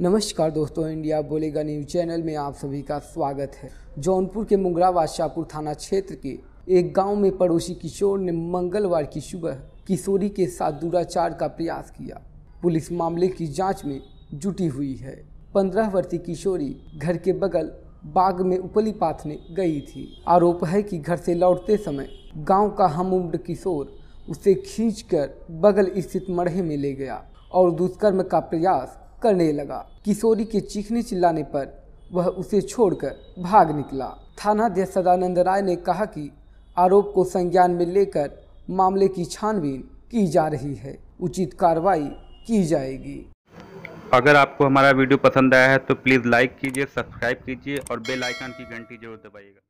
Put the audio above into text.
नमस्कार दोस्तों इंडिया बोलेगा न्यूज चैनल में आप सभी का स्वागत है जौनपुर के मुंगरा बादशाहपुर थाना क्षेत्र के एक गांव में पड़ोसी किशोर ने मंगलवार की सुबह किशोरी के साथ दुराचार का प्रयास किया पुलिस मामले की जांच में जुटी हुई है पंद्रह वर्षीय किशोरी घर के बगल बाग में उपली पाथने गई थी आरोप है कि घर से लौटते समय गांव का हम उम्र किशोर उसे खींचकर बगल स्थित मढ़े में ले गया और दुष्कर्म का प्रयास करने लगा किशोरी के चीखने चिल्लाने पर वह उसे छोड़कर भाग निकला अध्यक्ष सदानंद राय ने कहा कि आरोप को संज्ञान में लेकर मामले की छानबीन की जा रही है उचित कार्रवाई की जाएगी अगर आपको हमारा वीडियो पसंद आया है तो प्लीज़ लाइक कीजिए सब्सक्राइब कीजिए और बेल आइकन की घंटी जरूर दबाइएगा